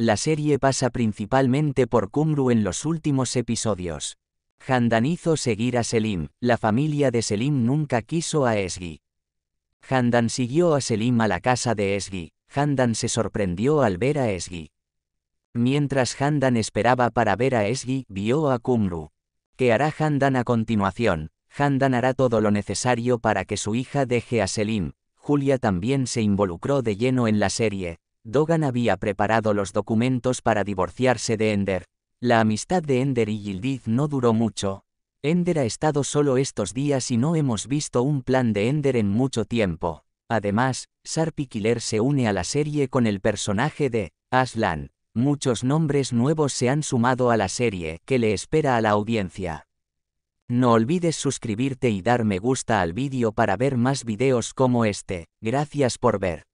La serie pasa principalmente por Kumru en los últimos episodios. Handan hizo seguir a Selim, la familia de Selim nunca quiso a Esgi. Handan siguió a Selim a la casa de Esgi, Handan se sorprendió al ver a Esgi. Mientras Handan esperaba para ver a Esgi, vio a Kumru. ¿Qué hará Handan a continuación? Handan hará todo lo necesario para que su hija deje a Selim. Julia también se involucró de lleno en la serie, Dogan había preparado los documentos para divorciarse de Ender. La amistad de Ender y Gildiz no duró mucho. Ender ha estado solo estos días y no hemos visto un plan de Ender en mucho tiempo. Además, Sarpi Killer se une a la serie con el personaje de Aslan. Muchos nombres nuevos se han sumado a la serie que le espera a la audiencia. No olvides suscribirte y dar me gusta al vídeo para ver más videos como este. Gracias por ver.